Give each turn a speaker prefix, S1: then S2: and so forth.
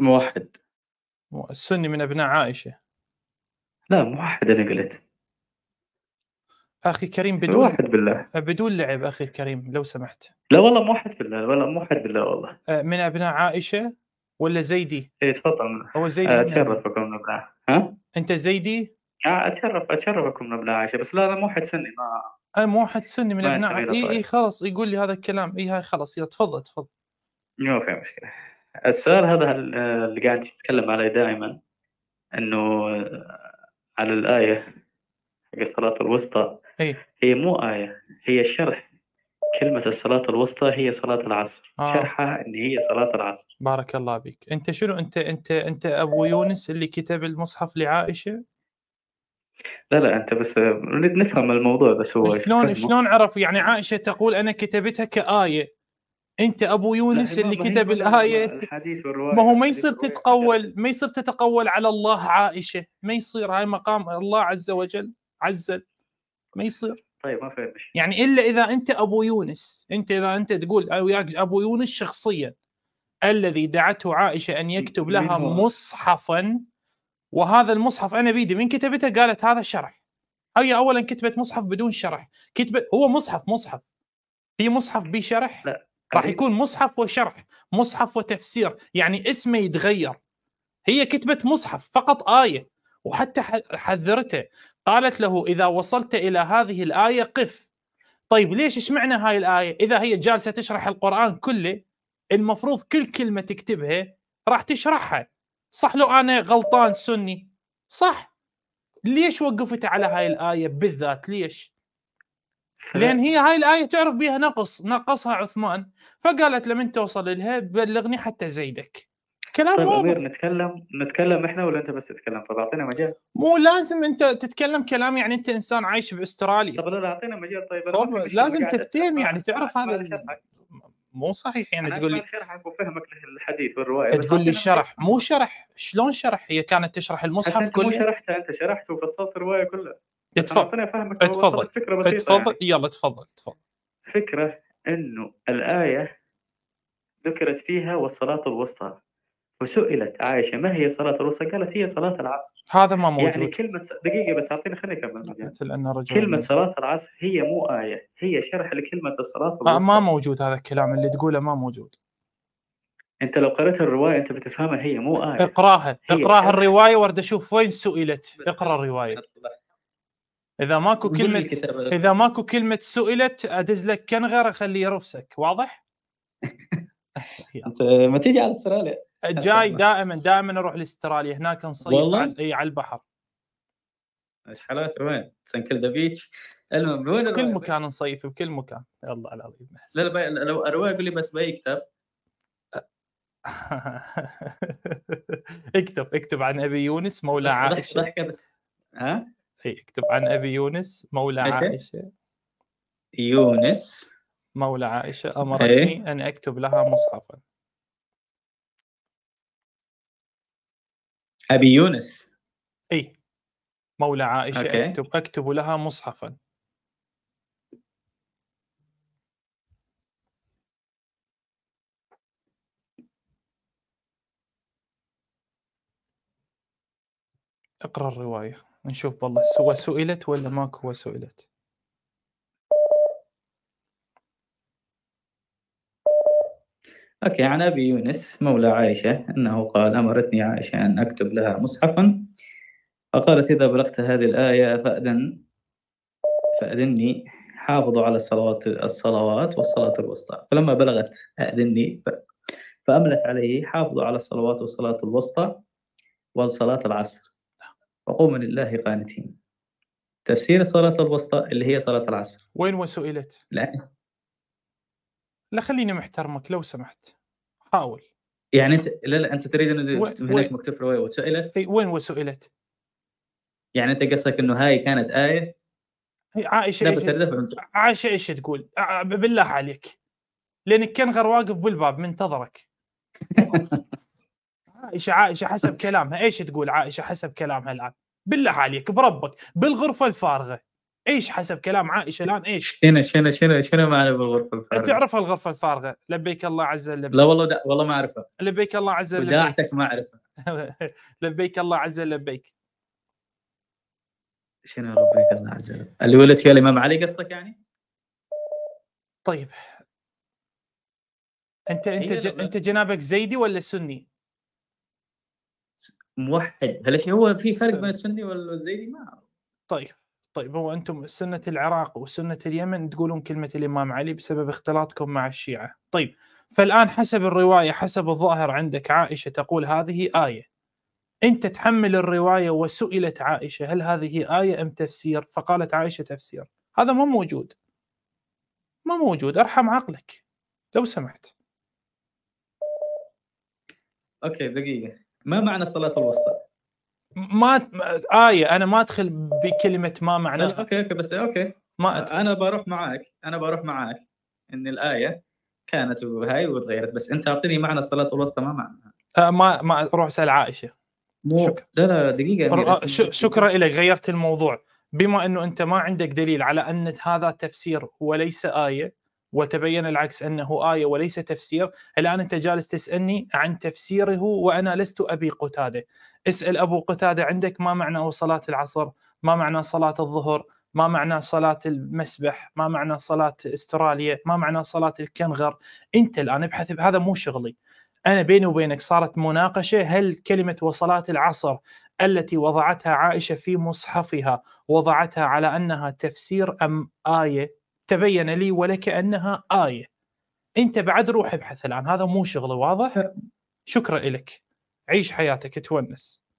S1: موحد السني من ابناء عائشه لا موحد انا قلت اخي كريم بدون موحد بالله أه، بدون لعب اخي كريم لو سمحت
S2: لا والله موحد بالله ولا موحد بالله والله
S1: أه، من ابناء عائشه
S2: ولا زيدي؟ اي تفضل هو زيدي أه، اتشرفكم من ابناء ها؟ انت زيدي؟ اتشرف اتشرفكم من ابناء عائشه بس لا انا موحد سني ما
S1: انا موحد سني من ابناء اي اي خلاص يقول لي هذا الكلام اي هاي خلاص يلا تفضل تفضل
S2: ما في مشكله السؤال هذا اللي قاعد تتكلم عليه دائما انه على الايه حق الصلاه الوسطى هي مو ايه هي شرح كلمة الصلاة الوسطى هي صلاة العصر، آه. شرحها ان هي صلاة العصر.
S1: بارك الله بك، انت شنو انت انت انت ابو يونس اللي كتب المصحف لعائشة؟
S2: لا لا انت بس نريد نفهم الموضوع بس هو شلون شلون
S1: عرف يعني عائشة تقول انا كتبتها كآية انت ابو يونس اللي كتب الايه ما هو ما يصير تتقول ما يصير تتقول على الله عائشه ما يصير هاي مقام الله عز وجل عزل ما يصير طيب ما فهمت يعني الا اذا انت ابو يونس انت اذا انت تقول وياك ابو يونس شخصيا الذي دعته عائشه ان يكتب لها مصحفا وهذا المصحف انا بيدي من كتبته قالت هذا شرح هي اولا كتبت مصحف بدون شرح كتبت هو مصحف مصحف في مصحف بشرح لا راح إيه. يكون مصحف وشرح مصحف وتفسير يعني اسمه يتغير هي كتبت مصحف فقط آية وحتى حذرته قالت له إذا وصلت إلى هذه الآية قف طيب ليش ايش معنى هاي الآية إذا هي جالسة تشرح القرآن كله المفروض كل كلمة تكتبها راح تشرحها صح لو أنا غلطان سني صح ليش وقفت على هاي الآية بالذات ليش لان هي هاي الايه تعرف بها نقص نقصها عثمان فقالت لمن توصل لها بلغني حتى زيدك كلام طيب واضح
S2: نتكلم نتكلم احنا ولا انت بس تتكلم طب اعطينا مجال
S1: مو لازم انت تتكلم كلام يعني انت انسان عايش باستراليا طب لا لا
S2: اعطينا مجال طيب طب لازم تفتهم
S1: يعني تعرف هذا مو صحيح يعني تقول لي
S2: شرحك وفهمك للحديث والروايه تقول لي
S1: شرح مو شرح شلون شرح هي كانت تشرح المصحف كله مو شرحتها
S2: انت شرحت وفصلت الروايه كلها
S1: تفضل فهمك تفضل فكره بسيطه تفضل
S2: يعني. يلا تفضل تفضل فكره انه الايه ذكرت فيها والصلاه الوسطى وسئلت عائشه ما هي صلاه الوسطى؟ قالت هي صلاه العصر
S1: هذا ما يعني موجود يعني
S2: كلمه دقيقه بس اعطيني خليني اكمل كلمه صلاه العصر هي مو ايه هي شرح لكلمه الصلاه الوسطى
S1: ما موجود هذا الكلام اللي تقوله ما موجود
S2: انت لو قرأت الروايه
S1: انت بتفهمها هي مو ايه اقراها اقراها الروايه وارد اشوف وين سئلت اقرا الروايه اذا ماكو كلمه اذا ماكو كلمه سئلت ادز لك كنغر اخليه يرفسك واضح؟
S2: انت ما تيجي على
S1: استراليا جاي دائما دائما اروح لاستراليا هناك نصيف والله؟ اي على البحر
S2: ايش حالات وين؟ سان ذا بيتش المهم وين بكل مكان نصيف بكل مكان يلا العظيم لا لا لو اروى اقول لي بس باي كتاب
S1: اكتب اكتب عن ابي يونس مولى عائشه ها اي اكتب عن أبي يونس مولى عائشة
S2: يونس
S1: مولى عائشة أمرتني إيه. أن أكتب لها مصحفا
S2: أبي يونس أي مولى
S1: عائشة أوكي. أكتب أكتب لها مصحفا اقرأ الرواية نشوف والله سوى سئلت ولا ماكو هو سئلت
S2: اوكي عن ابي يونس مولى عائشه انه قال امرتني عائشه ان اكتب لها مصحفا فقالت اذا بلغت هذه الايه فاذن فاذني حافظوا على الصلوات الصلوات والصلاه الوسطى فلما بلغت اذني فاملت عليه حافظوا على الصلوات والصلاه الوسطى وصلاه العصر وقوموا لله قانتين تفسير الصلاة الوسطى اللي هي صلاة العصر وين وسئلت؟ لا
S1: لا خليني محترمك لو سمحت
S2: حاول يعني انت لا لا انت تريد انه هناك مكتوب
S1: في الروايه وسئلت؟ اي وين وسئلت؟
S2: يعني انت قصدك انه هاي كانت ايه
S1: عائشه ايش عائشه ايش تقول؟ بالله عليك لانك كان غير واقف بالباب منتظرك عائشه عائشه حسب كلامها ايش تقول عائشه حسب كلامها الان بالله عليك بربك بالغرفه الفارغه ايش حسب كلام عائشه الان ايش؟
S2: شنو شنو شنو شنو معنى بالغرفه الفارغه؟ تعرف
S1: الغرفه الفارغه لبيك الله عز لبيك لا والله
S2: دا والله ما اعرفها لبيك الله عز لبيك وداعتك ما اعرفها
S1: لبيك الله عز لبيك
S2: شنو لبيك الله عز لبيك؟ اللي ولد فيها الامام علي قصدك يعني؟
S1: طيب انت انت انت جنابك زيدي ولا سني؟
S2: موحد هل هو في فرق بين
S1: السني والزيدي ما اعرف طيب طيب هو انتم سنه العراق وسنه اليمن تقولون كلمه الامام علي بسبب اختلاطكم مع الشيعه طيب فالان حسب الروايه حسب الظاهر عندك عائشه تقول هذه ايه انت تحمل الروايه وسئلت عائشه هل هذه ايه ام تفسير فقالت عائشه تفسير هذا مو موجود ما موجود ارحم عقلك لو سمحت
S2: اوكي دقيقه ما معنى الصلاه الوسطى؟
S1: ما آية أنا ما أدخل
S2: بكلمة ما لا. أوكي أوكي بس أوكي ما أدخل. أنا بروح معاك أنا بروح معاك إن الآية كانت هاي وتغيرت بس أنت أعطيني معنى الصلاة الوسطى ما معنى آه ما ما روح أسأل عائشة شكرا لا لا دقيقة يعني، شكرا لك غيرت
S1: الموضوع بما أنه أنت ما عندك دليل على أن هذا تفسير وليس آية وتبين العكس انه ايه وليس تفسير، الان انت جالس تسالني عن تفسيره وانا لست ابي قتاده، اسال ابو قتاده عندك ما معنى صلاه العصر؟ ما معنى صلاه الظهر؟ ما معنى صلاة المسبح ما معنى صلاة استراليا ما معنى صلاة الكنغر أنت الآن ابحث هذا مو شغلي أنا بيني وبينك صارت مناقشة هل كلمة وصلاة العصر التي وضعتها عائشة في مصحفها وضعتها على أنها تفسير أم آية تبين لي ولكأنها آية أنت بعد روح ابحث الآن هذا مو شغله واضح شكرا لك عيش حياتك تونس